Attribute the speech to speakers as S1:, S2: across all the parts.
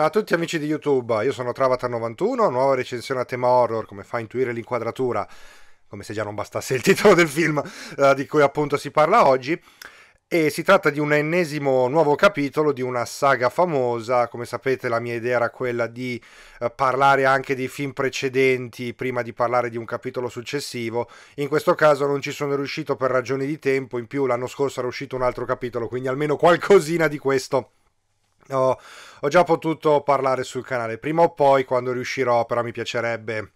S1: Ciao a tutti amici di YouTube, io sono Travatar91, nuova recensione a tema horror, come fa a intuire l'inquadratura, come se già non bastasse il titolo del film eh, di cui appunto si parla oggi, e si tratta di un ennesimo nuovo capitolo di una saga famosa, come sapete la mia idea era quella di eh, parlare anche dei film precedenti prima di parlare di un capitolo successivo, in questo caso non ci sono riuscito per ragioni di tempo, in più l'anno scorso era uscito un altro capitolo, quindi almeno qualcosina di questo ho, ho già potuto parlare sul canale. Prima o poi, quando riuscirò, però mi piacerebbe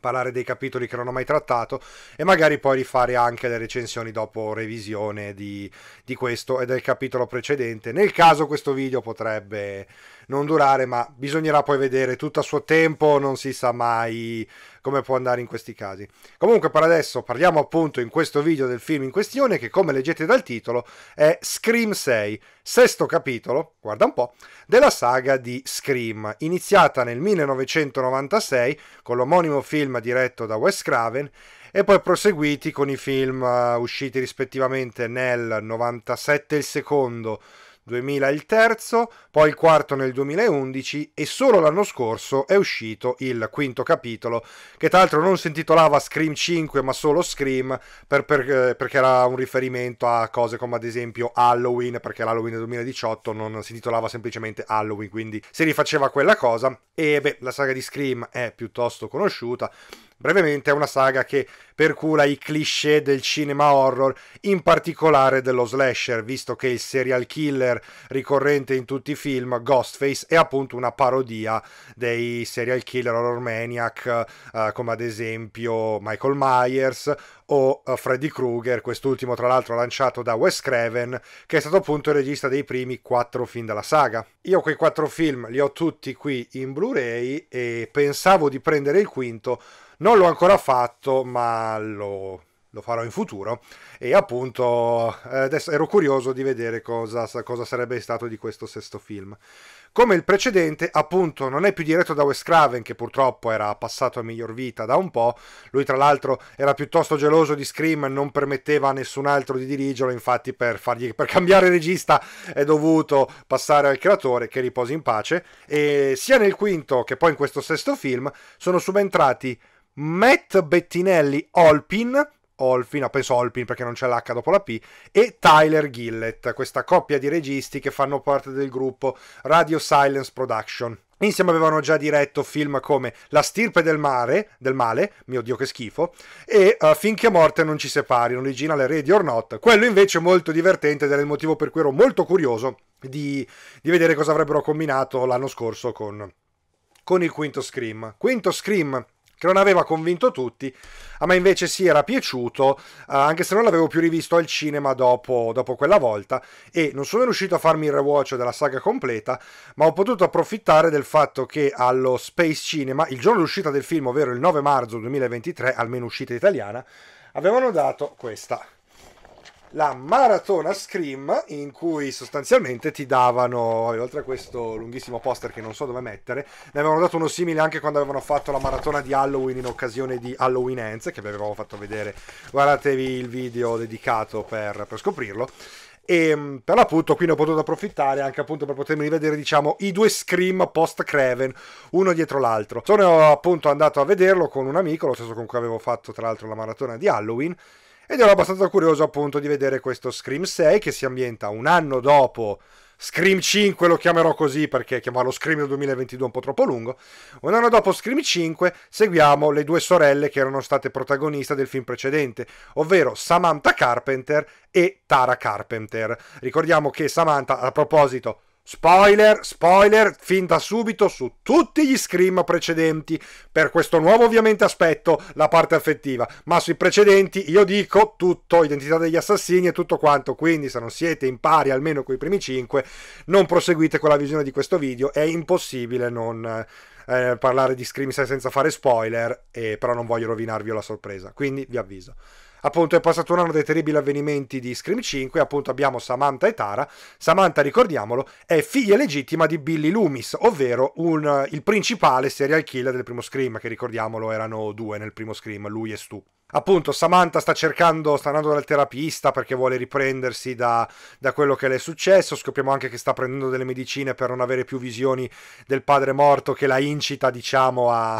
S1: parlare dei capitoli che non ho mai trattato e magari poi rifare anche le recensioni dopo revisione di, di questo e del capitolo precedente. Nel caso questo video potrebbe non durare, ma bisognerà poi vedere tutto a suo tempo, non si sa mai come può andare in questi casi. Comunque per adesso parliamo appunto in questo video del film in questione che come leggete dal titolo è Scream 6, sesto capitolo, guarda un po', della saga di Scream, iniziata nel 1996 con l'omonimo film diretto da Wes Craven e poi proseguiti con i film eh, usciti rispettivamente nel 97 il secondo 2000 il terzo, poi il quarto nel 2011 e solo l'anno scorso è uscito il quinto capitolo che tra l'altro non si intitolava Scream 5 ma solo Scream per, per, eh, perché era un riferimento a cose come ad esempio Halloween perché l'Halloween del 2018 non si intitolava semplicemente Halloween quindi si rifaceva quella cosa e beh la saga di Scream è piuttosto conosciuta Brevemente è una saga che percula i cliché del cinema horror, in particolare dello slasher, visto che il serial killer ricorrente in tutti i film, Ghostface, è appunto una parodia dei serial killer horror maniac, eh, come ad esempio Michael Myers o eh, Freddy Krueger, quest'ultimo tra l'altro lanciato da Wes Craven, che è stato appunto il regista dei primi quattro film della saga. Io quei quattro film li ho tutti qui in Blu-ray e pensavo di prendere il quinto, non l'ho ancora fatto, ma lo, lo farò in futuro e appunto eh, adesso ero curioso di vedere cosa, cosa, sarebbe stato di questo sesto film. Come il precedente, appunto, non è più diretto da Wes Craven, che purtroppo era passato a miglior vita da un po'. Lui, tra l'altro, era piuttosto geloso di Scream e non permetteva a nessun altro di dirigerlo. Infatti, per, fargli, per cambiare regista è dovuto passare al creatore, che riposi in pace. E sia nel quinto che poi in questo sesto film sono subentrati Matt Bettinelli Olpin, Olpin, ha penso Olpin perché non c'è l'H dopo la P, e Tyler Gillett, questa coppia di registi che fanno parte del gruppo Radio Silence Production. Insieme avevano già diretto film come La stirpe del mare, del male, mio dio che schifo, e uh, Finché morte non ci separi, un originale Ready or Not. Quello invece è molto divertente ed era il motivo per cui ero molto curioso di, di vedere cosa avrebbero combinato l'anno scorso con, con il Quinto Scream. Quinto Scream che non aveva convinto tutti, ah, a me invece sì era piaciuto, ah, anche se non l'avevo più rivisto al cinema dopo, dopo quella volta e non sono riuscito a farmi il rewatch della saga completa, ma ho potuto approfittare del fatto che allo Space Cinema, il giorno d'uscita del film, ovvero il 9 marzo 2023, almeno uscita italiana, avevano dato questa la maratona Scream in cui sostanzialmente ti davano, oltre a questo lunghissimo poster che non so dove mettere, ne avevano dato uno simile anche quando avevano fatto la maratona di Halloween in occasione di Halloween Ends, che vi avevamo fatto vedere, guardatevi il video dedicato per, per scoprirlo. E ehm, per l'appunto qui ne ho potuto approfittare anche appunto per potermi rivedere diciamo i due scream post Craven uno dietro l'altro. Sono appunto andato a vederlo con un amico, lo stesso con cui avevo fatto tra l'altro la maratona di Halloween ed ero abbastanza curioso appunto di vedere questo Scream 6 che si ambienta un anno dopo Scream 5 lo chiamerò così perché chiamarlo Scream del 2022 è un po' troppo lungo. Un anno dopo Scream 5 seguiamo le due sorelle che erano state protagoniste del film precedente, ovvero Samantha Carpenter e Tara Carpenter. Ricordiamo che Samantha, a proposito, Spoiler, spoiler, fin da subito su tutti gli scream precedenti. Per questo nuovo ovviamente aspetto la parte affettiva, ma sui precedenti io dico tutto, identità degli assassini e tutto quanto, quindi se non siete in pari almeno con i primi 5, non proseguite con la visione di questo video, è impossibile non... Eh, parlare di Scream senza fare spoiler, eh, però non voglio rovinarvi la sorpresa, quindi vi avviso appunto è passato un anno dai terribili avvenimenti di Scream 5 appunto abbiamo Samantha e Tara Samantha ricordiamolo è figlia legittima di Billy Loomis ovvero un, il principale serial killer del primo Scream che ricordiamolo erano due nel primo Scream lui e Stu appunto Samantha sta cercando, sta andando dal terapista perché vuole riprendersi da, da, quello che le è successo, scopriamo anche che sta prendendo delle medicine per non avere più visioni del padre morto che la incita diciamo a,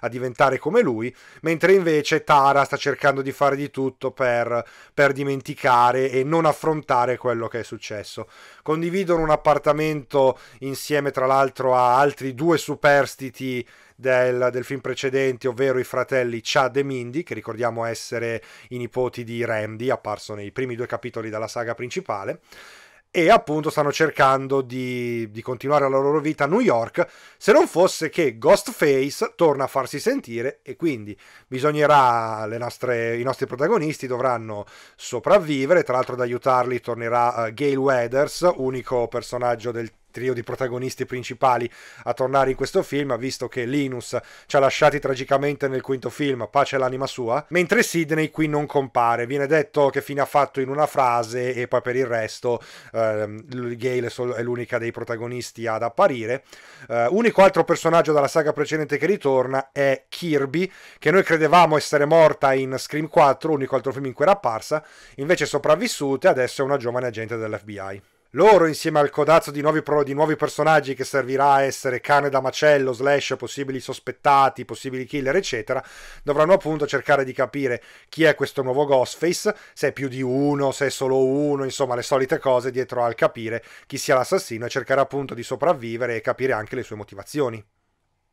S1: a diventare come lui, mentre invece Tara sta cercando di fare di tutto per, per dimenticare e non affrontare quello che è successo condividono un appartamento insieme tra l'altro a altri due superstiti del, del, film precedente, ovvero i fratelli Chad e Mindy, che ricordiamo essere i nipoti di Randy, apparso nei primi due capitoli della saga principale e appunto stanno cercando di, di, continuare la loro vita a New York, se non fosse che Ghostface torna a farsi sentire e quindi bisognerà, nostre, i nostri protagonisti dovranno sopravvivere, tra l'altro ad aiutarli tornerà eh, Gail Weathers, unico personaggio del trio di protagonisti principali a tornare in questo film, visto che Linus ci ha lasciati tragicamente nel quinto film, pace all'anima sua, mentre Sidney qui non compare, viene detto che fine ha fatto in una frase e poi per il resto ehm, Gale è l'unica dei protagonisti ad apparire. Eh, unico altro personaggio dalla saga precedente che ritorna è Kirby, che noi credevamo essere morta in Scream 4, unico altro film in cui era apparsa, invece è sopravvissuta e adesso è una giovane agente dell'FBI. Loro, insieme al codazzo di nuovi, pro, di nuovi personaggi che servirà a essere cane da macello, slash, possibili sospettati, possibili killer, eccetera, dovranno appunto cercare di capire chi è questo nuovo Ghostface, se è più di uno, se è solo uno, insomma le solite cose dietro al capire chi sia l'assassino e cercare appunto di sopravvivere e capire anche le sue motivazioni.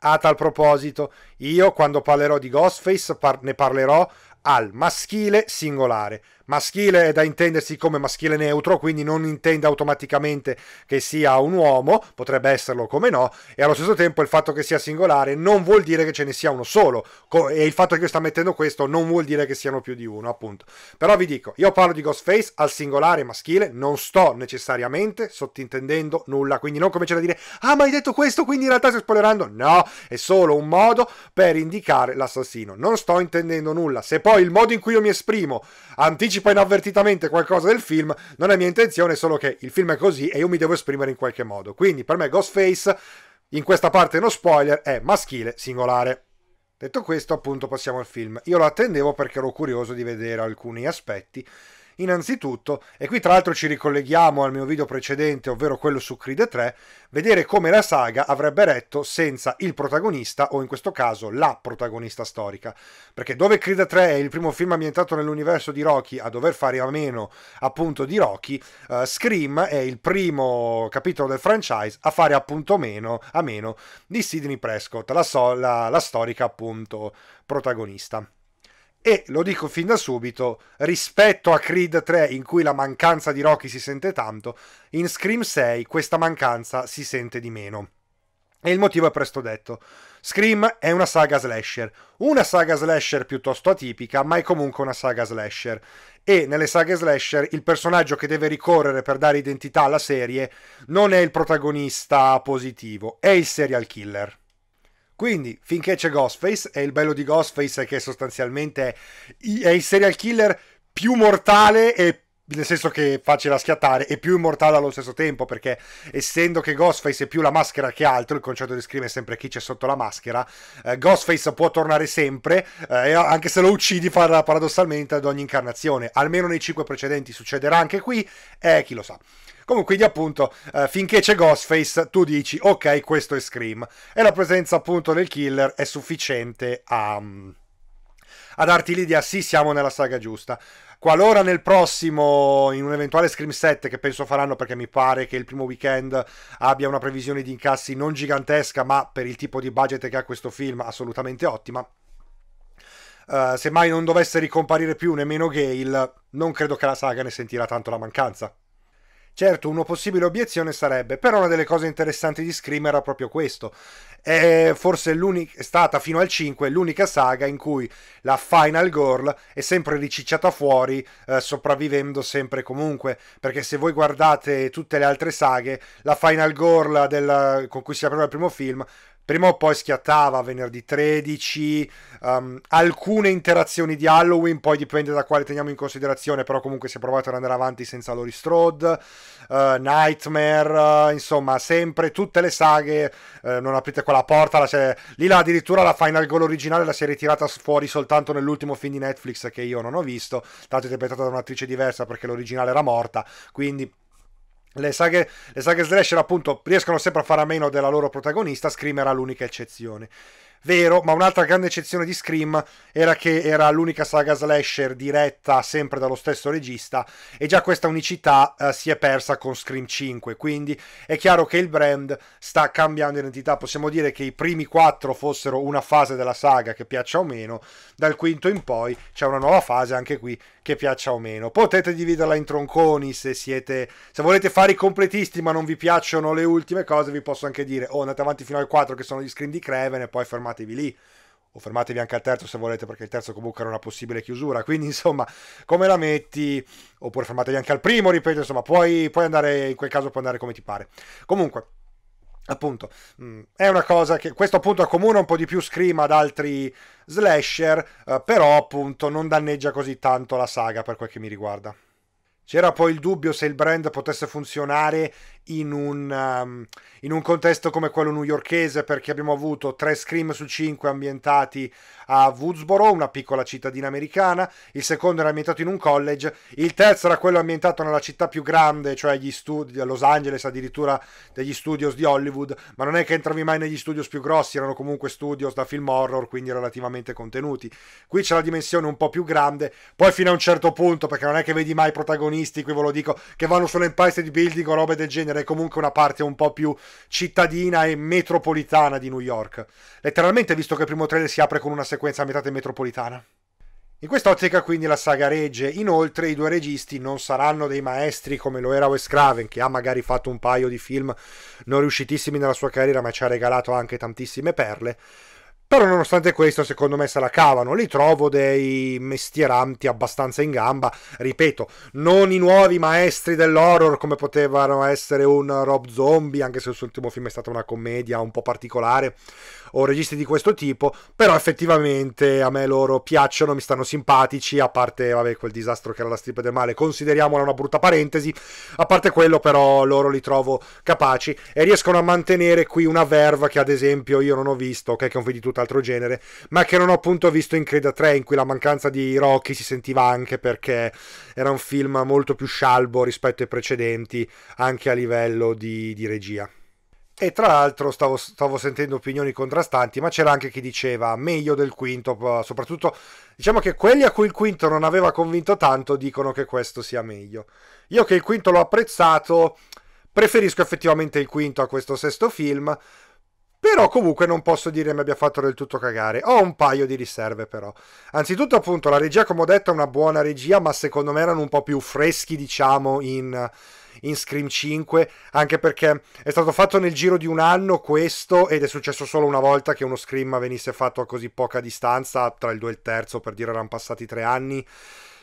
S1: A tal proposito, io quando parlerò di Ghostface par- ne parlerò al maschile singolare, Maschile è da intendersi come maschile neutro, quindi non intende automaticamente che sia un uomo, potrebbe esserlo come no, e allo stesso tempo il fatto che sia singolare non vuol dire che ce ne sia uno solo, e il fatto che io sta mettendo questo non vuol dire che siano più di uno, appunto. Però vi dico, io parlo di Ghostface al singolare maschile, non sto necessariamente sottintendendo nulla, quindi non cominciate a dire "Ah, ma hai detto questo, quindi in realtà stai spoilerando". No, è solo un modo per indicare l'assassino. Non sto intendendo nulla. Se poi il modo in cui io mi esprimo anticipa anticipa inavvertitamente qualcosa del film, non è mia intenzione, solo che il film è così e io mi devo esprimere in qualche modo. Quindi per me Ghostface, in questa parte no spoiler, è maschile singolare. Detto questo, appunto, passiamo al film. Io lo attendevo perché ero curioso di vedere alcuni aspetti Innanzitutto, e qui tra l'altro ci ricolleghiamo al mio video precedente, ovvero quello su Creed 3, vedere come la saga avrebbe retto senza il protagonista o in questo caso la protagonista storica. Perché dove Creed 3 è il primo film ambientato nell'universo di Rocky a dover fare a meno appunto di Rocky, uh, Scream è il primo capitolo del franchise a fare appunto meno, a meno di Sidney Prescott, la, so, la, la storica appunto protagonista e lo dico fin da subito, rispetto a Creed 3 in cui la mancanza di Rocky si sente tanto, in Scream 6 questa mancanza si sente di meno. E il motivo è presto detto. Scream è una saga slasher, una saga slasher piuttosto atipica, ma è comunque una saga slasher. E nelle saghe slasher il personaggio che deve ricorrere per dare identità alla serie non è il protagonista positivo, è il serial killer. Quindi, finché c'è Ghostface, e il bello di Ghostface è che sostanzialmente è il serial killer più mortale e più nel senso che è facile da schiattare e più immortale allo stesso tempo perché essendo che Ghostface è più la maschera che altro il concetto di Scream è sempre chi c'è sotto la maschera eh, Ghostface può tornare sempre eh, anche se lo uccidi farà paradossalmente ad ogni incarnazione almeno nei 5 precedenti succederà anche qui e eh, chi lo sa Comunque, quindi appunto, eh, finché c'è Ghostface, tu dici, ok, questo è Scream. E la presenza appunto del killer è sufficiente a, mm, a darti l'idea, sì, siamo nella saga giusta. Qualora nel prossimo, in un eventuale Scream 7 che penso faranno perché mi pare che il primo weekend abbia una previsione di incassi non gigantesca ma per il tipo di budget che ha questo film assolutamente ottima, Uh, eh, se mai non dovesse ricomparire più nemmeno Gale, non credo che la saga ne sentirà tanto la mancanza. Certo, una possibile obiezione sarebbe, però una delle cose interessanti di Scream era proprio questo. È forse è stata fino al 5 l'unica saga in cui la Final Girl è sempre ricicciata fuori, eh, sopravvivendo sempre comunque, perché se voi guardate tutte le altre saghe, la Final Girl del, con cui si apriva il primo film prima o poi schiattava venerdì 13, um, ehm, alcune interazioni di Halloween, poi dipende da quale teniamo in considerazione, però comunque si è provato ad andare avanti senza Lori Strode, uh, Nightmare, uh, insomma sempre tutte le saghe, uh, non aprite quella porta, la serie... Lila addirittura la Final Goal originale la si è ritirata fuori soltanto nell'ultimo film di Netflix che io non ho visto, tanto interpretata da un'attrice diversa perché l'originale era morta, quindi le saghe, le saghe slasher appunto riescono sempre a fare a meno della loro protagonista, Scream era l'unica eccezione vero, ma un'altra grande eccezione di Scream era che era l'unica saga slasher diretta sempre dallo stesso regista e già questa unicità eh, si è persa con Scream 5, quindi è chiaro che il brand sta cambiando identità, possiamo dire che i primi quattro fossero una fase della saga che piaccia o meno, dal quinto in poi c'è una nuova fase anche qui che piaccia o meno. Potete dividerla in tronconi se siete se volete fare i completisti ma non vi piacciono le ultime cose, vi posso anche dire "Oh, andate avanti fino al 4 che sono gli Scream di Creven e poi fermate fermatevi lì o fermatevi anche al terzo se volete perché il terzo comunque era una possibile chiusura quindi insomma come la metti oppure fermatevi anche al primo ripeto insomma puoi, puoi andare in quel caso puoi andare come ti pare comunque appunto mm, è una cosa che questo appunto accomuna un po' di più Scream ad altri slasher eh, però appunto non danneggia così tanto la saga per quel che mi riguarda c'era poi il dubbio se il brand potesse funzionare in un, um, in un contesto come quello newyorchese perché abbiamo avuto tre scream su cinque ambientati a Woodsboro, una piccola cittadina americana, il secondo era ambientato in un college, il terzo era quello ambientato nella città più grande, cioè gli studi, Los Angeles addirittura degli studios di Hollywood, ma non è che entravi mai negli studios più grossi, erano comunque studios da film horror, quindi relativamente contenuti. Qui c'è la dimensione un po' più grande, poi fino a un certo punto, perché non è che vedi mai protagonisti, qui ve lo dico, che vanno sull'Empire State Building o robe del genere, descrivere comunque una parte un po' più cittadina e metropolitana di New York. Letteralmente, visto che il primo trailer si apre con una sequenza a metà metropolitana. In quest'ottica quindi la saga regge, inoltre i due registi non saranno dei maestri come lo era Wes Craven che ha magari fatto un paio di film non riuscitissimi nella sua carriera ma ci ha regalato anche tantissime perle, però nonostante questo, secondo me se la cavano. Li trovo dei mestieranti abbastanza in gamba. Ripeto, non i nuovi maestri dell'horror come potevano essere un Rob Zombie, anche se il suo ultimo film è stata una commedia un po' particolare o registi di questo tipo, però effettivamente a me loro piacciono, mi stanno simpatici, a parte vabbè, quel disastro che era la stirpe del male, consideriamola una brutta parentesi, a parte quello però loro li trovo capaci e riescono a mantenere qui una verve che ad esempio io non ho visto, okay, che è un film di tutt'altro genere, ma che non ho appunto visto in Creed 3 in cui la mancanza di Rocky si sentiva anche perché era un film molto più scialbo rispetto ai precedenti anche a livello di, di regia. E tra l'altro stavo, stavo, sentendo opinioni contrastanti, ma c'era anche chi diceva meglio del quinto, soprattutto diciamo che quelli a cui il quinto non aveva convinto tanto dicono che questo sia meglio. Io che il quinto l'ho apprezzato, preferisco effettivamente il quinto a questo sesto film, però comunque non posso dire mi abbia fatto del tutto cagare. Ho un paio di riserve però. Anzitutto appunto la regia, come ho detto, è una buona regia, ma secondo me erano un po' più freschi diciamo in... Uh, in Scream 5, anche perché è stato fatto nel giro di un anno questo ed è successo solo una volta che uno Scream venisse fatto a così poca distanza, tra il 2 e il terzo per dire erano passati tre anni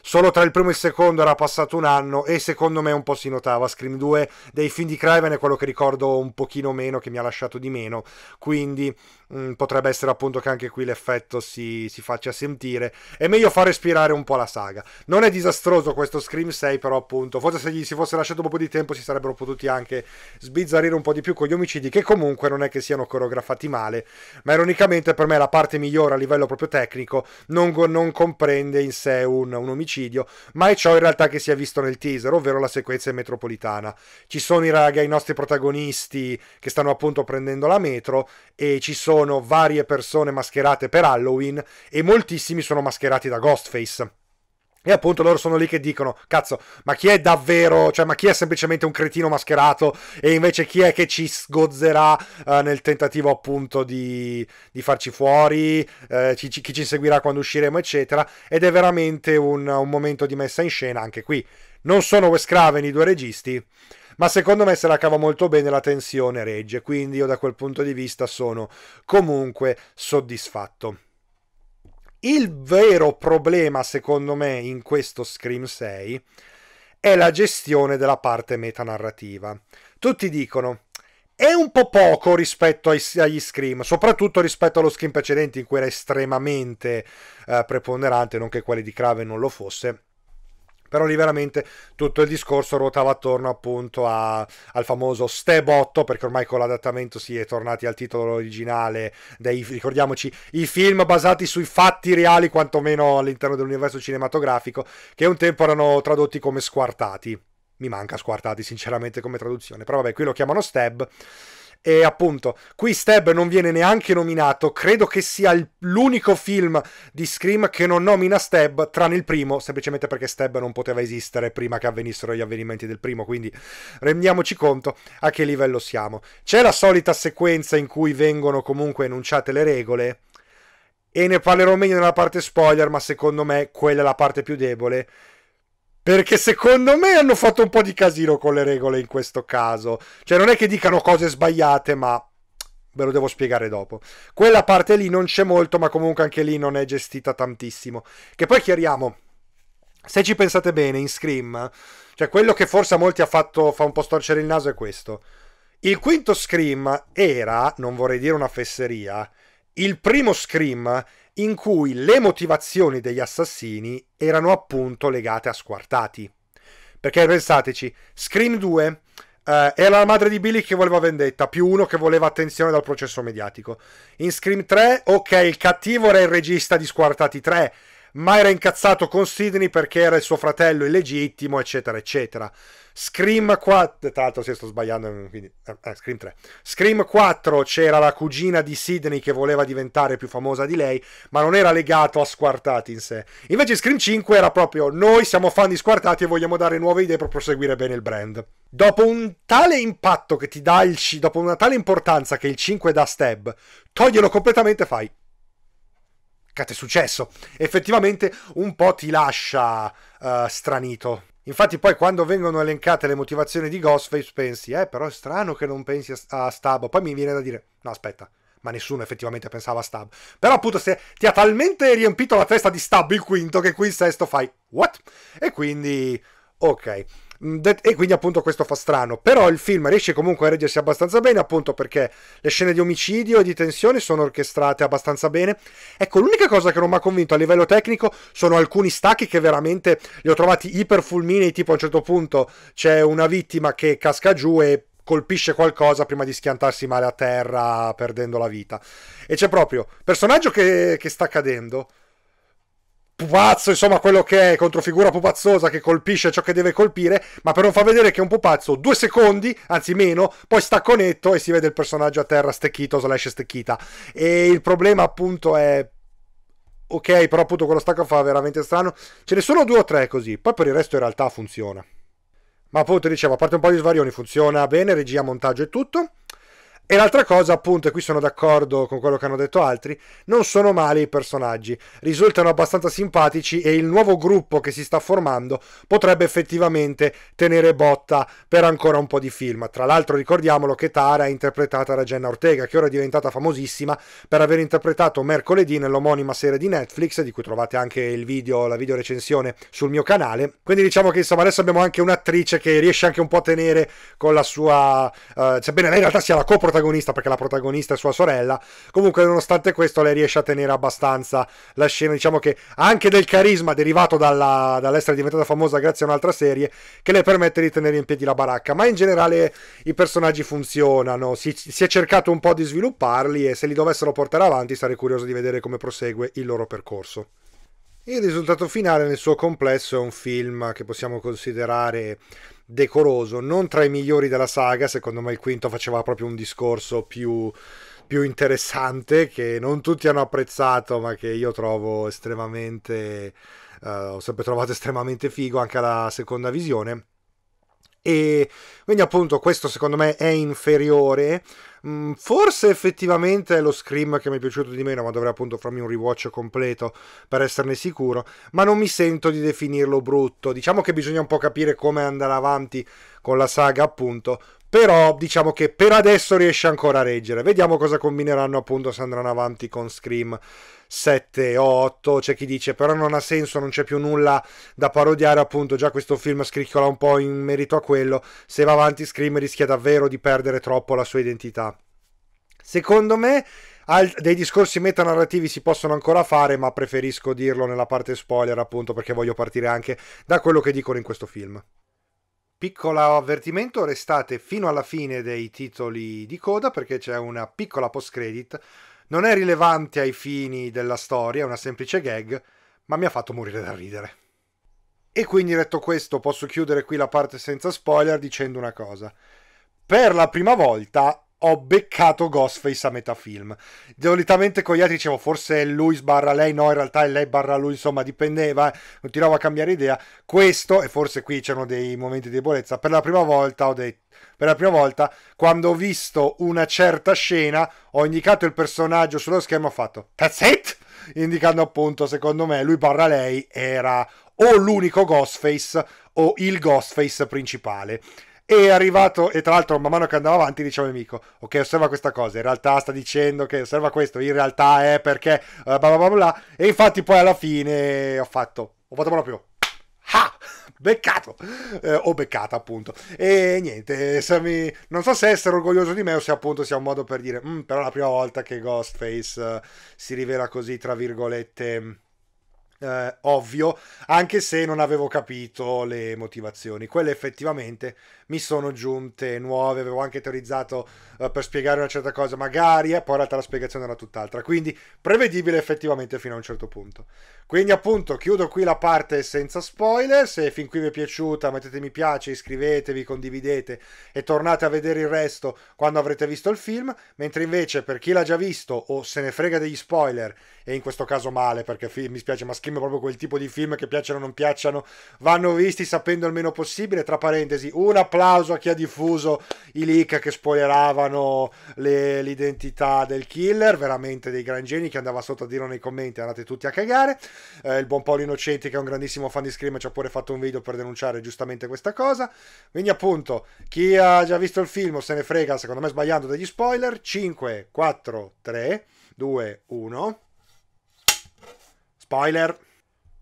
S1: solo tra il primo e il secondo era passato un anno e secondo me un po' si notava Scream 2 dei film di Craven è quello che ricordo un pochino meno che mi ha lasciato di meno quindi Mm, potrebbe essere appunto che anche qui l'effetto si, si, faccia sentire. È meglio far respirare un po' la saga. Non è disastroso questo Scream 6, però appunto, forse se gli si fosse lasciato un po' di tempo si sarebbero potuti anche sbizzarrire un po' di più con gli omicidi, che comunque non è che siano coreografati male, ma ironicamente per me la parte migliore a livello proprio tecnico non, non comprende in sé un, un omicidio, ma è ciò in realtà che si è visto nel teaser, ovvero la sequenza in metropolitana. Ci sono i raga, i nostri protagonisti che stanno appunto prendendo la metro e ci sono sono varie persone mascherate per Halloween e moltissimi sono mascherati da Ghostface. E appunto loro sono lì che dicono: Cazzo, ma chi è davvero? Cioè, ma chi è semplicemente un cretino mascherato? E invece chi è che ci sgozzerà eh, nel tentativo appunto di, di farci fuori? Eh, ci, chi ci seguirà quando usciremo, eccetera. Ed è veramente un, un momento di messa in scena anche qui. Non sono Wes Craven i due registi ma secondo me se la cava molto bene la tensione regge, quindi io da quel punto di vista sono comunque soddisfatto. Il vero problema secondo me in questo Scream 6 è la gestione della parte metanarrativa. Tutti dicono è un po' poco rispetto agli scream, soprattutto rispetto allo scream precedente in cui era estremamente eh, preponderante, non che quelli di Crave non lo fosse, però lì veramente tutto il discorso ruotava attorno appunto a, al famoso Step 8, perché ormai con l'adattamento si è tornati al titolo originale dei, ricordiamoci, i film basati sui fatti reali, quantomeno all'interno dell'universo cinematografico, che un tempo erano tradotti come squartati. Mi manca squartati sinceramente come traduzione, però vabbè, qui lo chiamano Stab e appunto, qui Stab non viene neanche nominato, credo che sia l'unico film di Scream che non nomina Stab, tranne il primo, semplicemente perché Stab non poteva esistere prima che avvenissero gli avvenimenti del primo, quindi rendiamoci conto a che livello siamo. C'è la solita sequenza in cui vengono comunque enunciate le regole, e ne parlerò meglio nella parte spoiler, ma secondo me quella è la parte più debole perché secondo me hanno fatto un po' di casino con le regole in questo caso. Cioè non è che dicano cose sbagliate, ma ve lo devo spiegare dopo. Quella parte lì non c'è molto, ma comunque anche lì non è gestita tantissimo. Che poi chiariamo, se ci pensate bene, in Scream, cioè quello che forse a molti ha fatto, fa un po' storcere il naso è questo. Il quinto Scream era, non vorrei dire una fesseria, il primo Scream in cui le motivazioni degli assassini erano appunto legate a squartati. Perché pensateci, Scream 2 eh, era la madre di Billy che voleva vendetta, più uno che voleva attenzione dal processo mediatico. In Scream 3, ok, il cattivo era il regista di Squartati 3 ma era incazzato con Sidney perché era il suo fratello illegittimo, eccetera, eccetera. Scream 4, tra l'altro se sto sbagliando, mm, quindi, eh, eh Scream 3. Scream 4 c'era la cugina di Sidney che voleva diventare più famosa di lei, ma non era legato a Squartati in sé. Invece Scream 5 era proprio noi siamo fan di Squartati e vogliamo dare nuove idee per proseguire bene il brand. Dopo un tale impatto che ti dà il C, dopo una tale importanza che il 5 dà Stab, toglielo completamente e fai cazzo è successo? Effettivamente un po' ti lascia uh, stranito. Infatti poi quando vengono elencate le motivazioni di Ghostface pensi, eh però è strano che non pensi a Stab, poi mi viene da dire, no aspetta, ma nessuno effettivamente pensava a Stab. Però appunto se ti ha talmente riempito la testa di Stab il quinto che qui il sesto fai, what? E quindi, ok. Mm, e quindi appunto questo fa strano però il film riesce comunque a reggersi abbastanza bene appunto perché le scene di omicidio e di tensione sono orchestrate abbastanza bene ecco l'unica cosa che non mi ha convinto a livello tecnico sono alcuni stacchi che veramente li ho trovati iper fulminei tipo a un certo punto c'è una vittima che casca giù e colpisce qualcosa prima di schiantarsi male a terra perdendo la vita e c'è proprio personaggio che, che sta cadendo pupazzo, insomma quello che è, contro figura pupazzosa che colpisce ciò che deve colpire, ma per non far vedere che è un pupazzo, due secondi, anzi meno, poi stacco netto e si vede il personaggio a terra stecchito slash stecchita. E il problema appunto è... Ok, però appunto quello stacco fa veramente strano. Ce ne sono due o tre così, poi per il resto in realtà funziona. Ma appunto dicevo, a parte un po' di svarioni, funziona bene, regia, montaggio e tutto. E l'altra cosa, appunto, e qui sono d'accordo con quello che hanno detto altri, non sono male i personaggi, risultano abbastanza simpatici e il nuovo gruppo che si sta formando potrebbe effettivamente tenere botta per ancora un po' di film. Tra l'altro ricordiamolo che Tara è interpretata da Jenna Ortega, che ora è diventata famosissima per aver interpretato mercoledì nell'omonima serie di Netflix, di cui trovate anche il video, la video recensione sul mio canale. Quindi diciamo che insomma adesso abbiamo anche un'attrice che riesce anche un po' a tenere con la sua... Eh, sebbene lei in realtà sia la coprotagonista, protagonista perché la protagonista è sua sorella. Comunque, nonostante questo, lei riesce a tenere abbastanza la scena. Diciamo che anche del carisma derivato dalla, dall'essere diventata famosa grazie a un'altra serie che le permette di tenere in piedi la baracca. Ma in generale i personaggi funzionano. Si, si è cercato un po' di svilupparli e se li dovessero portare avanti sarei curioso di vedere come prosegue il loro percorso. Il risultato finale nel suo complesso è un film che possiamo considerare decoroso, non tra i migliori della saga, secondo me il quinto faceva proprio un discorso più, più interessante che non tutti hanno apprezzato ma che io trovo estremamente, eh, ho sempre trovato estremamente figo anche alla seconda visione e quindi appunto questo secondo me è inferiore. Mm, forse effettivamente è lo scream che mi è piaciuto di meno, ma dovrei appunto farmi un rewatch completo per esserne sicuro. Ma non mi sento di definirlo brutto. Diciamo che bisogna un po' capire come andare avanti con la saga, appunto. Però diciamo che per adesso riesce ancora a reggere. Vediamo cosa combineranno appunto se andranno avanti con Scream 7 o 8, c'è chi dice però non ha senso, non c'è più nulla da parodiare, appunto già questo film scricchiola un po' in merito a quello, se va avanti Scream rischia davvero di perdere troppo la sua identità. Secondo me dei discorsi metanarrativi si possono ancora fare, ma preferisco dirlo nella parte spoiler, appunto, perché voglio partire anche da quello che dicono in questo film. Piccolo avvertimento, restate fino alla fine dei titoli di coda perché c'è una piccola post-credit non è rilevante ai fini della storia, è una semplice gag, ma mi ha fatto morire da ridere. E quindi detto questo, posso chiudere qui la parte senza spoiler dicendo una cosa. Per la prima volta ho beccato Ghostface a metà film. Solitamente con gli altri dicevo forse è lui sbarra lei, no in realtà è lei barra lui, insomma dipendeva, continuavo a cambiare idea. Questo, e forse qui c'erano dei momenti di debolezza, per la prima volta ho detto, per la prima volta quando ho visto una certa scena ho indicato il personaggio sullo schermo e ho fatto that's it! Indicando appunto secondo me lui barra lei era o l'unico Ghostface o il Ghostface principale è arrivato e tra l'altro man mano che andava avanti diceva amico ok osserva questa cosa in realtà sta dicendo che osserva questo in realtà è perché eh, bla bla bla bla e infatti poi alla fine ho fatto ho fatto proprio ah beccato eh, o beccata appunto e niente eh, mi... non so se essere orgoglioso di me o se appunto sia un modo per dire mm, però è la prima volta che Ghostface eh, si rivela così tra virgolette eh, ovvio, anche se non avevo capito le motivazioni. Quelle effettivamente mi sono giunte nuove, avevo anche teorizzato eh, per spiegare una certa cosa magari e eh, poi in realtà la spiegazione era tutt'altra, quindi prevedibile effettivamente fino a un certo punto. Quindi appunto chiudo qui la parte senza spoiler, se fin qui vi è piaciuta mettete mi piace, iscrivetevi, condividete e tornate a vedere il resto quando avrete visto il film, mentre invece per chi l'ha già visto o se ne frega degli spoiler, e in questo caso male perché mi spiace ma film, proprio quel tipo di film che piacciono o non piacciono, vanno visti sapendo il meno possibile. Tra parentesi, un applauso a chi ha diffuso i leak che spoileravano le, l'identità del killer, veramente dei gran geni che andava sotto a dirlo nei commenti, andate tutti a cagare. Eh, il buon Paolo Innocenti, che è un grandissimo fan di Scream, ci ha pure fatto un video per denunciare giustamente questa cosa. Quindi appunto, chi ha già visto il film o se ne frega, secondo me sbagliando degli spoiler, 5, 4, 3, 2, 1. Spoiler!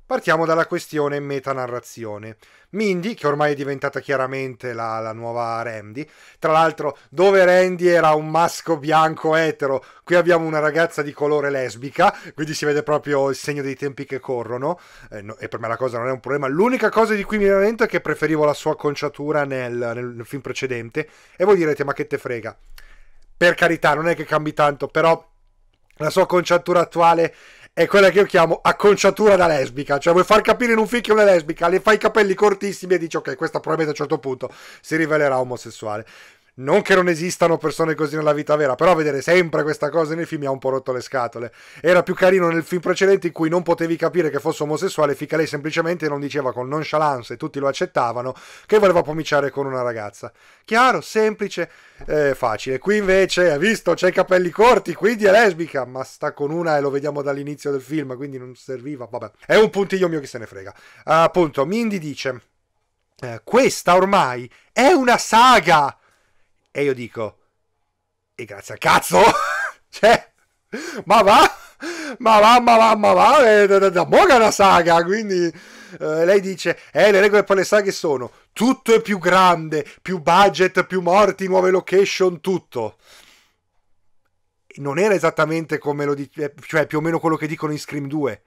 S1: Partiamo dalla questione metanarrazione. Mindy, che ormai è diventata chiaramente la, la, nuova Randy, tra l'altro dove Randy era un masco bianco etero, qui abbiamo una ragazza di colore lesbica, quindi si vede proprio il segno dei tempi che corrono, eh, no, e per me la cosa non è un problema. L'unica cosa di cui mi lamento è che preferivo la sua conciatura nel, nel film precedente, e voi direte ma che te frega. Per carità, non è che cambi tanto, però la sua conciatura attuale è quella che io chiamo acconciatura da lesbica, cioè vuoi far capire in un film che una lesbica, le fai i capelli cortissimi e dici ok, questa probabilmente a un certo punto si rivelerà omosessuale non che non esistano persone così nella vita vera, però vedere sempre questa cosa nei film mi ha un po' rotto le scatole. Era più carino nel film precedente in cui non potevi capire che fosse omosessuale, finché lei semplicemente non diceva con nonchalance e tutti lo accettavano che voleva pomiciare con una ragazza. Chiaro, semplice, eh, facile. Qui invece, hai visto, c'è i capelli corti, quindi è lesbica, ma sta con una e lo vediamo dall'inizio del film, quindi non serviva. Vabbè, è un puntiglio mio che se ne frega. Appunto, Mindy dice... Eh, questa ormai è una saga! E io dico, e grazie al cazzo! cioè, ma va, ma va, ma va, ma va, è da, da, da moga la saga, quindi... Eh, lei dice, eh, le regole per le saghe sono tutto è più grande, più budget, più morti, nuove location, tutto non era esattamente come lo dice, eh, cioè più o meno quello che dicono in Scream 2.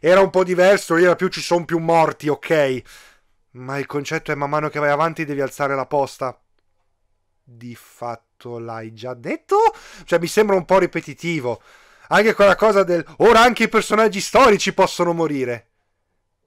S1: Era un po' diverso, lì era più ci sono più morti, ok. Ma il concetto è man mano che vai avanti devi alzare la posta di fatto l'hai già detto? Cioè, mi sembra un po' ripetitivo. Anche quella cosa del ora anche i personaggi storici possono morire.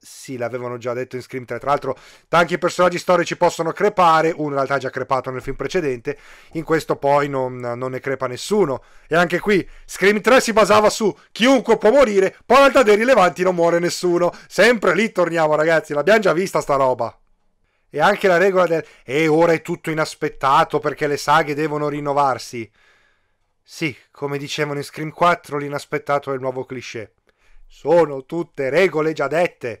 S1: Sì, l'avevano già detto in Scream 3. Tra l'altro, tanti personaggi storici possono crepare. Uno in realtà è già crepato nel film precedente. In questo poi non, non ne crepa nessuno. E anche qui, Scream 3 si basava su chiunque può morire. Poi in realtà dei rilevanti non muore nessuno. Sempre lì torniamo, ragazzi. L'abbiamo già vista sta roba. E anche la regola del e ora è tutto inaspettato perché le saghe devono rinnovarsi. Sì, come dicevano in Scream 4, l'inaspettato è il nuovo cliché. Sono tutte regole già dette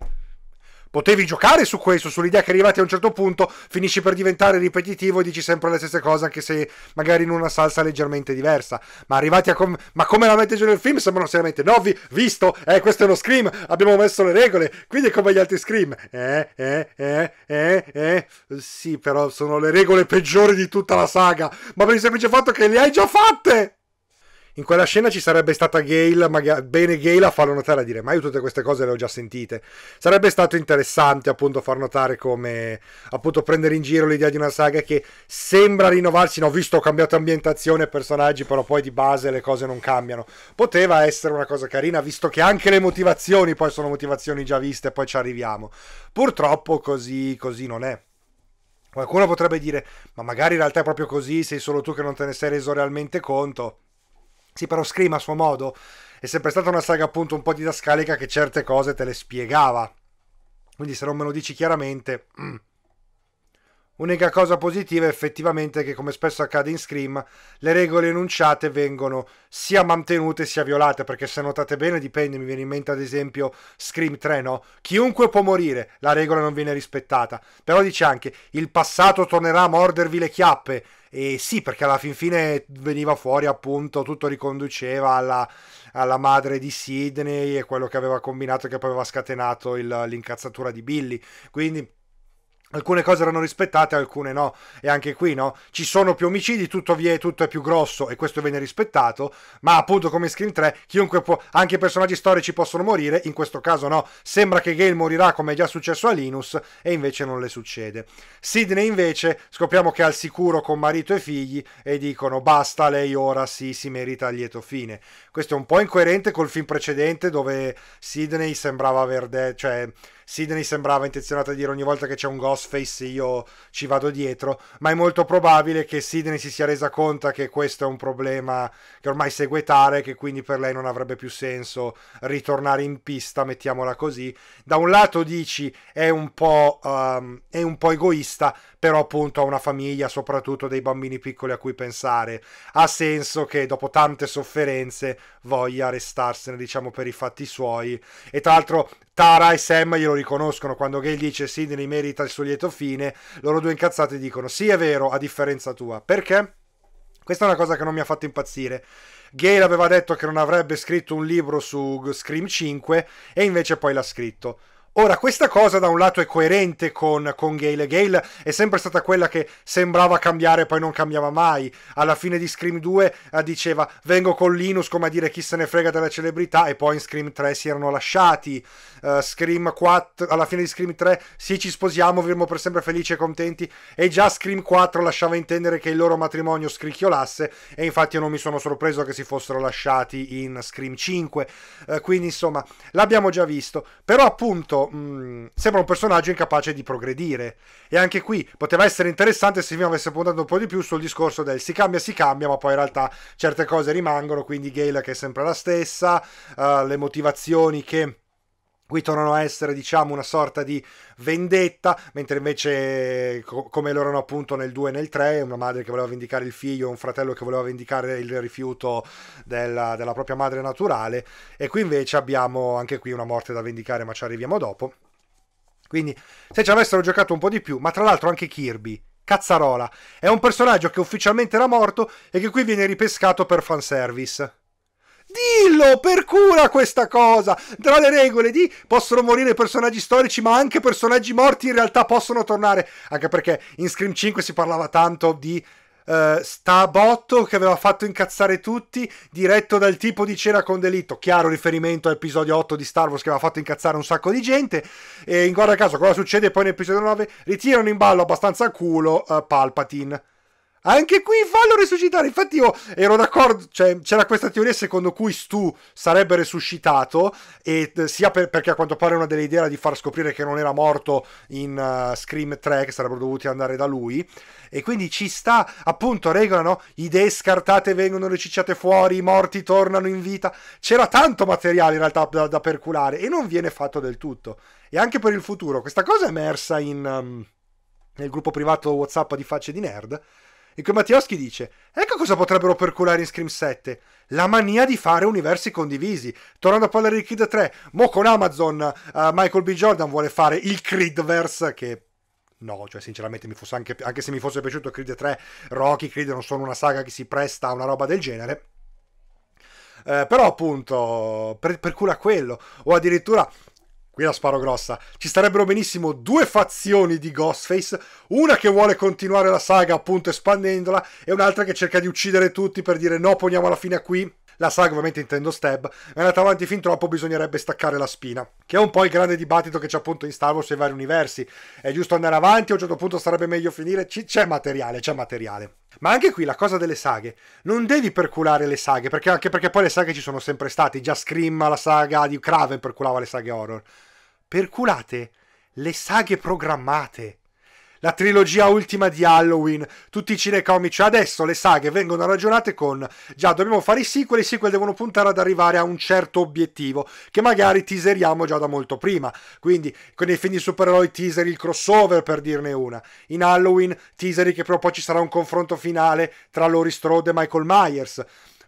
S1: potevi giocare su questo, sull'idea che arrivati a un certo punto finisci per diventare ripetitivo e dici sempre le stesse cose, anche se magari in una salsa leggermente diversa. Ma arrivati a. Com- ma come la mette giù nel film sembrano seriamente novi, visto, eh, questo è uno scream, abbiamo messo le regole, quindi è come gli altri scream. Eh, eh, eh, eh, eh. Sì, però sono le regole peggiori di tutta la saga, ma per il semplice fatto che le hai già fatte! in quella scena ci sarebbe stata Gail, magari, bene Gale a farlo notare a dire ma io tutte queste cose le ho già sentite. Sarebbe stato interessante appunto far notare come appunto prendere in giro l'idea di una saga che sembra rinnovarsi, no, visto ho cambiato ambientazione e personaggi, però poi di base le cose non cambiano. Poteva essere una cosa carina, visto che anche le motivazioni poi sono motivazioni già viste, poi ci arriviamo. Purtroppo così, così non è. Qualcuno potrebbe dire, ma magari in realtà è proprio così, sei solo tu che non te ne sei reso realmente conto. Sì, però Scream a suo modo è sempre stata una saga appunto un po' didascalica che certe cose te le spiegava. Quindi se non me lo dici chiaramente... Mm Unica cosa positiva è effettivamente che, come spesso accade in Scream, le regole enunciate vengono sia mantenute sia violate, perché se notate bene dipende, mi viene in mente ad esempio Scream 3, no? Chiunque può morire, la regola non viene rispettata. Però dice anche, il passato tornerà a mordervi le chiappe, e sì, perché alla fin fine veniva fuori appunto, tutto riconduceva alla, alla madre di Sidney e quello che aveva combinato, che poi aveva scatenato il, l'incazzatura di Billy, quindi alcune cose erano rispettate, alcune no, e anche qui no, ci sono più omicidi, tutto, è, tutto è più grosso e questo viene rispettato, ma appunto come Scream 3 chiunque può, anche i personaggi storici possono morire, in questo caso no, sembra che Gale morirà come è già successo a Linus e invece non le succede. Sidney invece scopriamo che è al sicuro con marito e figli e dicono basta, lei ora sì, si merita il lieto fine. Questo è un po' incoerente col film precedente dove Sidney sembrava aver... De- cioè Sidney sembrava intenzionata a dire ogni volta che c'è un Ghostface io ci vado dietro, ma è molto probabile che Sidney si sia resa conto che questo è un problema che ormai segue Tare, che quindi per lei non avrebbe più senso ritornare in pista, mettiamola così. Da un lato dici è un po', um, è un po egoista, però appunto ha una famiglia, soprattutto dei bambini piccoli a cui pensare. Ha senso che dopo tante sofferenze voglia restarsene, diciamo, per i fatti suoi. E tra l'altro Tara e Sam glielo riconoscono quando Gale dice Sidney merita il suo lieto fine, loro due incazzati dicono sì è vero, a differenza tua. Perché? Questa è una cosa che non mi ha fatto impazzire. Gale aveva detto che non avrebbe scritto un libro su Scream 5 e invece poi l'ha scritto. Ora, questa cosa da un lato è coerente con, con Gale. Gale è sempre stata quella che sembrava cambiare e poi non cambiava mai. Alla fine di Scream 2 eh, diceva vengo con Linus come a dire chi se ne frega della celebrità e poi in Scream 3 si erano lasciati. Uh, Scream 4, alla fine di Scream 3 sì ci sposiamo, vivremo per sempre felici e contenti e già Scream 4 lasciava intendere che il loro matrimonio scricchiolasse e infatti io non mi sono sorpreso che si fossero lasciati in Scream 5. Uh, eh, quindi insomma l'abbiamo già visto. Però appunto mh, sembra un personaggio incapace di progredire. E anche qui poteva essere interessante se il film avesse puntato un po' di più sul discorso del si cambia, si cambia, ma poi in realtà certe cose rimangono, quindi Gale che è sempre la stessa, uh, le motivazioni che Qui tornano a essere, diciamo, una sorta di vendetta, mentre invece, co- come lo erano appunto nel 2 e nel 3, una madre che voleva vendicare il figlio, un fratello che voleva vendicare il rifiuto della, della propria madre naturale, e qui invece abbiamo anche qui una morte da vendicare, ma ci arriviamo dopo. Quindi, se ci avessero giocato un po' di più, ma tra l'altro anche Kirby, cazzarola, è un personaggio che ufficialmente era morto e che qui viene ripescato per fanservice. Dillo per cura questa cosa! Tra le regole di possono morire personaggi storici, ma anche personaggi morti in realtà possono tornare. Anche perché in Scream 5 si parlava tanto di. Uh, sta che aveva fatto incazzare tutti, diretto dal tipo di cena con delitto, chiaro riferimento all'episodio 8 di Star Wars che aveva fatto incazzare un sacco di gente, e in guarda caso cosa succede poi nell'episodio 9? Ritirano in ballo abbastanza culo uh, Palpatine. Anche qui fallo resuscitare. Infatti, io ero d'accordo. Cioè, c'era questa teoria secondo cui Stu sarebbe resuscitato. E eh, sia per, perché a quanto pare una delle idee era di far scoprire che non era morto in uh, Scream 3, che sarebbero dovuti andare da lui. E quindi ci sta, appunto, regolano. Idee scartate vengono recicciate fuori, i morti tornano in vita. C'era tanto materiale in realtà da, da perculare. E non viene fatto del tutto. E anche per il futuro. Questa cosa è emersa in, um, nel gruppo privato WhatsApp di facce di nerd in cui Mattioschi dice: Ecco cosa potrebbero perculare in Scream 7. La mania di fare universi condivisi. Tornando a parlare di Creed 3, mo con Amazon uh, Michael B. Jordan vuole fare il Creedverse, che no, cioè sinceramente mi fosse anche, anche se mi fosse piaciuto Creed 3, Rocky, Creed non sono una saga che si presta a una roba del genere. Eh, però appunto per, per quello o addirittura qui la sparo grossa, ci starebbero benissimo due fazioni di Ghostface, una che vuole continuare la saga appunto espandendola e un'altra che cerca di uccidere tutti per dire no, poniamo la fine qui. La saga ovviamente intendo Stab, è andata avanti fin troppo, bisognerebbe staccare la spina, che è un po' il grande dibattito che c'è appunto in Star Wars e vari universi. È giusto andare avanti, a un certo punto sarebbe meglio finire, c'è materiale, c'è materiale. Ma anche qui la cosa delle saghe, non devi perculare le saghe, perché anche perché poi le saghe ci sono sempre state, già Scream, la saga di Craven perculava le saghe horror. Perculate le saghe programmate la trilogia ultima di Halloween, tutti i cinecomici. Cioè adesso le saghe vengono ragionate con già dobbiamo fare i sequel, i sequel devono puntare ad arrivare a un certo obiettivo che magari teaseriamo già da molto prima. Quindi con i film di supereroi teaser il crossover per dirne una. In Halloween teaseri che però poi ci sarà un confronto finale tra Lori Strode e Michael Myers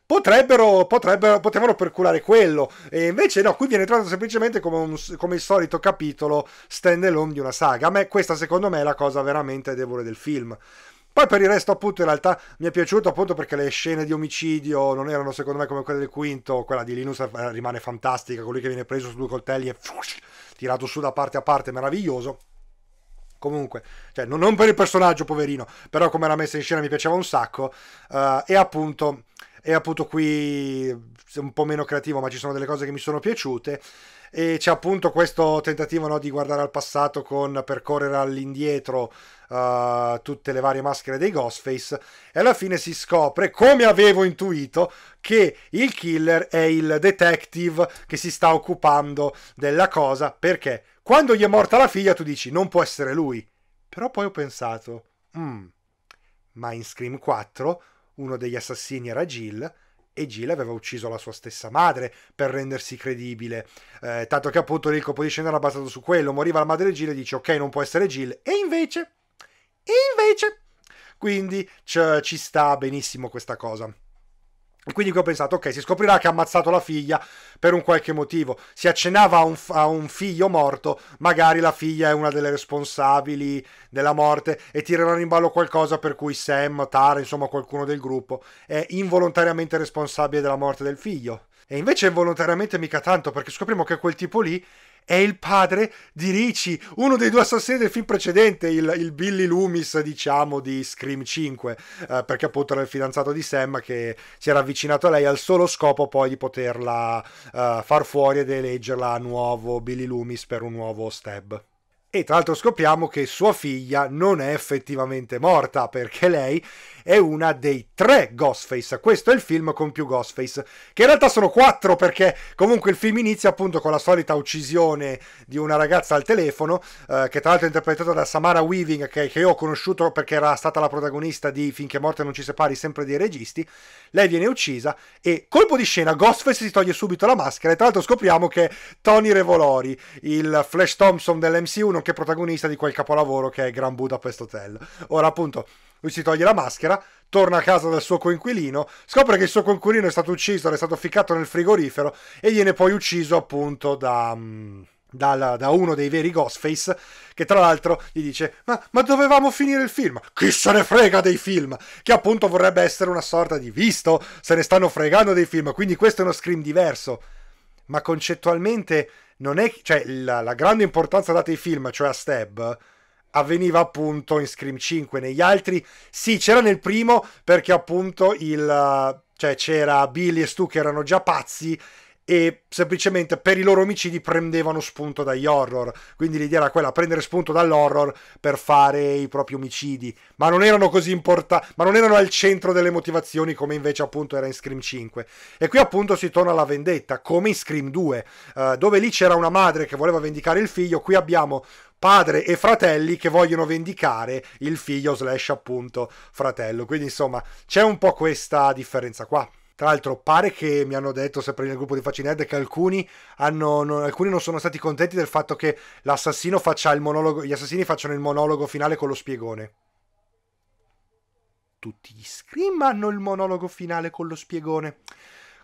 S1: potrebbero, potrebbero, potevano perculare quello. E invece no, qui viene trattato semplicemente come, un, come il solito capitolo stand alone di una saga. A me questa secondo me è la cosa veramente debole del film. Poi per il resto, appunto, in realtà mi è piaciuto appunto perché le scene di omicidio non erano secondo me come quelle del quinto, quella di Linus eh, rimane fantastica, colui che viene preso su due coltelli e tirato su da parte a parte, meraviglioso. Comunque, cioè, non, per il personaggio, poverino, però come era messa in scena mi piaceva un sacco. Uh, e appunto, e appunto qui un po' meno creativo ma ci sono delle cose che mi sono piaciute e c'è appunto questo tentativo no, di guardare al passato con percorrere all'indietro uh, tutte le varie maschere dei Ghostface e alla fine si scopre come avevo intuito che il killer è il detective che si sta occupando della cosa perché quando gli è morta la figlia tu dici non può essere lui però poi ho pensato mm, ma in Scream 4 uno degli assassini era Jill e Jill aveva ucciso la sua stessa madre per rendersi credibile. Eh, tanto che appunto lì il colpo di scena era basato su quello. Moriva la madre di Jill e dice ok non può essere Jill. E invece... E invece... Quindi ci sta benissimo questa cosa. Quindi qui ho pensato, ok, si scoprirà che ha ammazzato la figlia per un qualche motivo. Si accennava a un, a un, figlio morto, magari la figlia è una delle responsabili della morte e tireranno in ballo qualcosa per cui Sam, Tara, insomma qualcuno del gruppo è involontariamente responsabile della morte del figlio. E invece involontariamente mica tanto, perché scopriamo che quel tipo lì è il padre di Ricci, uno dei due assassini del film precedente, il, il Billy Loomis, diciamo, di Scream 5, eh, perché appunto era il fidanzato di Sam che si era avvicinato a lei al solo scopo poi di poterla eh, far fuori ed eleggerla a nuovo Billy Loomis per un nuovo stab. E tra l'altro scopriamo che sua figlia non è effettivamente morta perché lei è una dei tre Ghostface. Questo è il film con più Ghostface, che in realtà sono quattro perché comunque il film inizia appunto con la solita uccisione di una ragazza al telefono, eh, che tra l'altro è interpretata da Samara Weaving, che, che, io ho conosciuto perché era stata la protagonista di Finché morte non ci separi, sempre dei registi. Lei viene uccisa e colpo di scena Ghostface si toglie subito la maschera e tra l'altro scopriamo che Tony Revolori, il Flash Thompson dell'MCU, nonché protagonista di quel capolavoro che è Gran Budapest Hotel. Ora appunto lui si toglie la maschera, torna a casa dal suo coinquilino, scopre che il suo coinquilino è stato ucciso, è stato ficcato nel frigorifero e viene poi ucciso appunto da... Mm, da, da uno dei veri Ghostface che tra l'altro gli dice ma, ma, dovevamo finire il film chi se ne frega dei film che appunto vorrebbe essere una sorta di visto se ne stanno fregando dei film quindi questo è uno scream diverso ma concettualmente non è, cioè, la, la grande importanza data ai film, cioè a Stab, avveniva appunto in Scream 5. Negli altri, sì, c'era nel primo perché appunto il, cioè, c'era Billy e Stu che erano già pazzi e semplicemente per i loro omicidi prendevano spunto dagli horror. Quindi l'idea era quella, prendere spunto dall'horror per fare i propri omicidi. Ma non erano così importanti, ma non erano al centro delle motivazioni come invece appunto era in Scream 5. E qui appunto si torna alla vendetta, come in Scream 2, eh, dove lì c'era una madre che voleva vendicare il figlio, qui abbiamo padre e fratelli che vogliono vendicare il figlio slash appunto fratello. Quindi insomma c'è un po' questa differenza qua. Tra l'altro pare che mi hanno detto sempre nel gruppo di Facinerd che alcuni, hanno, non, alcuni non sono stati contenti del fatto che l'assassino faccia il monologo, gli assassini facciano il monologo finale con lo spiegone. Tutti gli scream hanno il monologo finale con lo spiegone.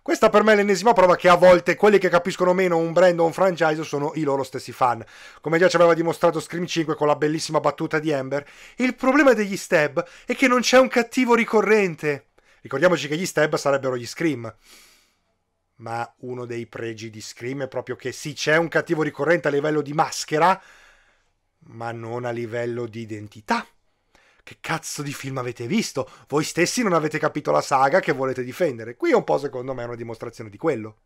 S1: Questa per me è l'ennesima prova che a volte quelli che capiscono meno un brand o un franchise sono i loro stessi fan. Come già ci aveva dimostrato Scream 5 con la bellissima battuta di Amber, il problema degli stab è che non c'è un cattivo ricorrente. Ricordiamoci che gli stab sarebbero gli scream. Ma uno dei pregi di scream è proprio che sì, c'è un cattivo ricorrente a livello di maschera, ma non a livello di identità. Che cazzo di film avete visto? Voi stessi non avete capito la saga che volete difendere. Qui è un po', secondo me, una dimostrazione di quello.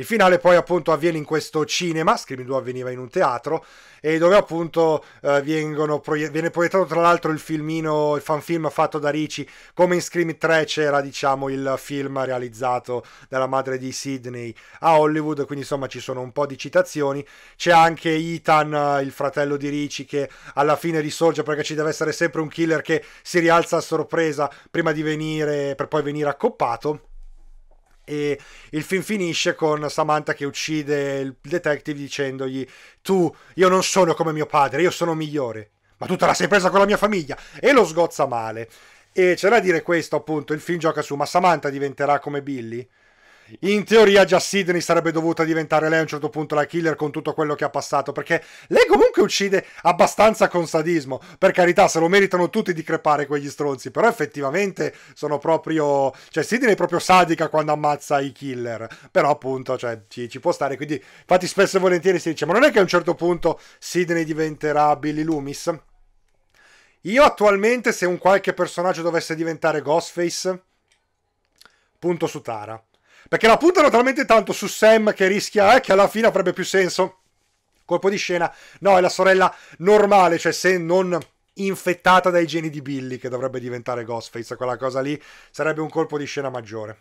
S1: Il finale poi appunto avviene in questo cinema, Scream 2 avveniva in un teatro, e dove appunto eh, proie- viene proiettato tra l'altro il filmino, il fanfilm fatto da Ricci, come in Scream 3 c'era diciamo il film realizzato dalla madre di Sidney a Hollywood, quindi insomma ci sono un po' di citazioni, c'è anche Ethan, eh, il fratello di Ricci, che alla fine risorge perché ci deve essere sempre un killer che si rialza a sorpresa prima di venire, per poi venire accoppato e il film finisce con Samantha che uccide il detective dicendogli tu, io non sono come mio padre, io sono migliore, ma tu te la sei presa con la mia famiglia e lo sgozza male. E c'è da dire questo appunto, il film gioca su, ma Samantha diventerà come Billy? in teoria già Sidney sarebbe dovuta diventare lei a un certo punto la killer con tutto quello che ha passato, perché lei comunque uccide abbastanza con sadismo, per carità se lo meritano tutti di crepare quegli stronzi, però effettivamente sono proprio, cioè Sidney è proprio sadica quando ammazza i killer, però appunto cioè, ci, ci, può stare, quindi infatti spesso e volentieri si dice, ma non è che a un certo punto Sidney diventerà Billy Loomis? Io attualmente se un qualche personaggio dovesse diventare Ghostface, punto su Tara perché la puntano talmente tanto su Sam che rischia eh, che alla fine avrebbe più senso. Colpo di scena. No, è la sorella normale, cioè se non infettata dai geni di Billy che dovrebbe diventare Ghostface, quella cosa lì sarebbe un colpo di scena maggiore.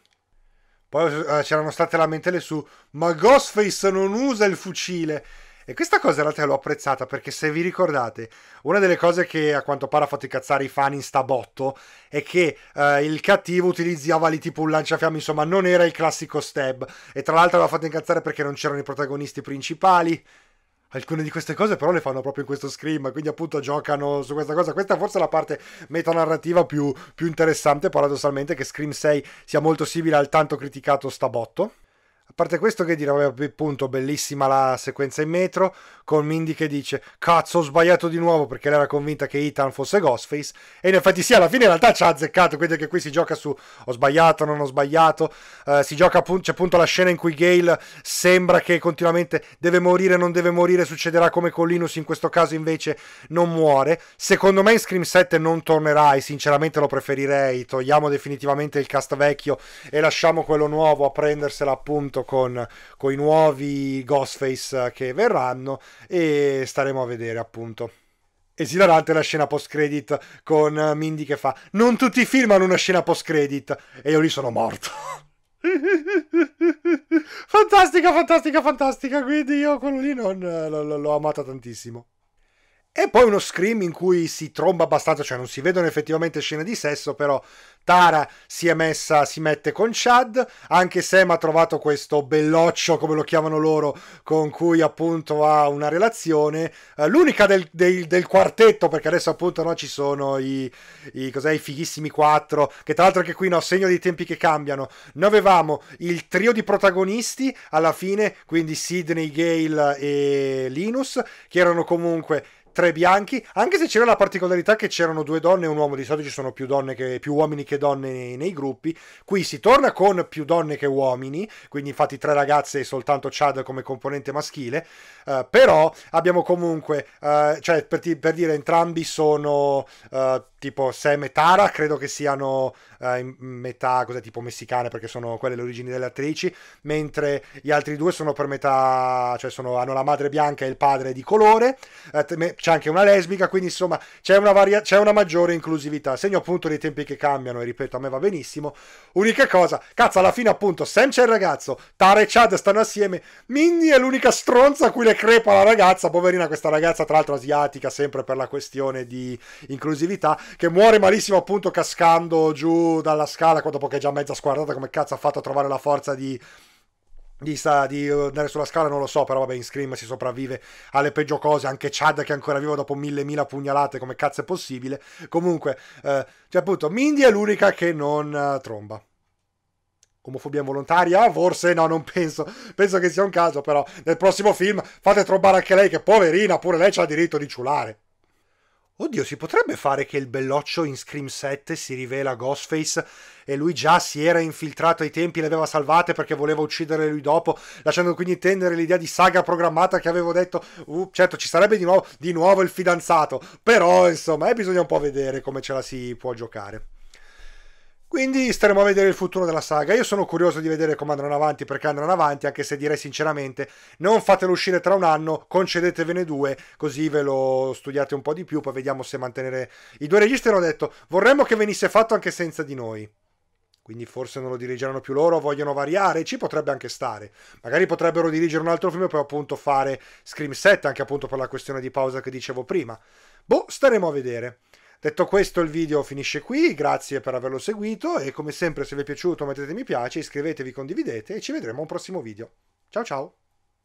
S1: Poi eh, c'erano state lamentele su, ma Ghostface non usa il fucile. E questa cosa in realtà l'ho apprezzata perché se vi ricordate, una delle cose che a quanto pare ha fatto incazzare i fan in stabotto è che eh, il cattivo utilizzava lì tipo un lanciafiamme, insomma non era il classico stab. E tra l'altro l'ha fatto incazzare perché non c'erano i protagonisti principali. Alcune di queste cose però le fanno proprio in questo scream, quindi appunto giocano su questa cosa. Questa forse è la parte metanarrativa più, più interessante, paradossalmente, che Scream 6 sia molto simile al tanto criticato Stabotto. A parte questo che dirò, appunto, bellissima la sequenza in metro, con Mindy che dice «Cazzo, ho sbagliato di nuovo» perché lei era convinta che Ethan fosse Ghostface, e in effetti sì, alla fine in realtà ci ha azzeccato, quindi che qui si gioca su «ho sbagliato, non ho sbagliato», eh, si gioca appunto, c'è appunto la scena in cui Gale sembra che continuamente deve morire, non deve morire, succederà come con Linus, in questo caso invece non muore. Secondo me in Scream 7 non tornerai, sinceramente lo preferirei, togliamo definitivamente il cast vecchio e lasciamo quello nuovo a prendersela appunto appunto con, con i nuovi Ghostface che verranno e staremo a vedere appunto esilarante la scena post credit con Mindy che fa non tutti i film hanno una scena post credit e io lì sono morto fantastica fantastica fantastica quindi io quello lì non, l'ho, l'ho amata tantissimo e poi uno scream in cui si tromba abbastanza, cioè non si vedono effettivamente scene di sesso, però Tara si è messa, si mette con Chad, anche Sam ha trovato questo belloccio, come lo chiamano loro, con cui appunto ha una relazione, eh, l'unica del, del, del quartetto, perché adesso appunto no, ci sono i, i, i fighissimi quattro, che tra l'altro anche qui no, segno dei tempi che cambiano, noi avevamo il trio di protagonisti alla fine, quindi Sidney, Gale e Linus, che erano comunque tre bianchi, anche se c'era la particolarità che c'erano due donne e un uomo, di solito ci sono più, donne che, più uomini che donne nei, nei gruppi, qui si torna con più donne che uomini, quindi infatti tre ragazze e soltanto Chad come componente maschile, uh, però abbiamo comunque, uh, cioè per, per, dire entrambi sono... Uh, tipo Sam e Tara credo che siano eh, metà cos'è, tipo messicane perché sono quelle le origini delle attrici mentre gli altri due sono per metà cioè sono, hanno la madre bianca e il padre di colore eh, c'è anche una lesbica quindi insomma c'è una, varia- c'è una maggiore inclusività segno appunto dei tempi che cambiano e ripeto a me va benissimo unica cosa cazzo alla fine appunto Sam c'è il ragazzo Tara e Chad stanno assieme Mindy è l'unica stronza a cui le crepa la ragazza poverina questa ragazza tra l'altro asiatica sempre per la questione di inclusività che muore malissimo appunto cascando giù dalla scala dopo che è già mezza squadrata come cazzo ha fatto a trovare la forza di di, sta, di andare sulla scala non lo so, però vabbè in Scream si sopravvive alle peggio cose, anche Chad che è ancora vivo dopo mille mila pugnalate, come cazzo è possibile. Comunque, eh, cioè appunto, Mindy è l'unica che non eh, tromba. Omofobia involontaria? Forse no, non penso. Penso che sia un caso, però nel prossimo film fate trombare anche lei, che poverina, pure lei c'ha diritto di ciulare. Oddio, si potrebbe fare che il belloccio in Scream 7 si rivela Ghostface e lui già si era infiltrato ai tempi, le aveva salvate perché voleva uccidere lui dopo, lasciando quindi intendere l'idea di saga programmata che avevo detto, uh, certo ci sarebbe di nuovo, di nuovo il fidanzato, però insomma eh, bisogna un po' vedere come ce la si può giocare. Quindi staremo a vedere il futuro della saga. Io sono curioso di vedere come andranno avanti, perché andranno avanti, anche se direi sinceramente, non fatelo uscire tra un anno, concedetevene due, così ve lo studiate un po' di più, poi vediamo se mantenere... I due registi hanno detto, vorremmo che venisse fatto anche senza di noi. Quindi forse non lo dirigeranno più loro, vogliono variare, ci potrebbe anche stare. Magari potrebbero dirigere un altro film e poi appunto fare Scream 7, anche appunto per la questione di pausa che dicevo prima. Boh, staremo a vedere. Detto questo il video finisce qui, grazie per averlo seguito e come sempre se vi è piaciuto mettete mi piace, iscrivetevi, condividete e ci vedremo a un prossimo video. Ciao ciao!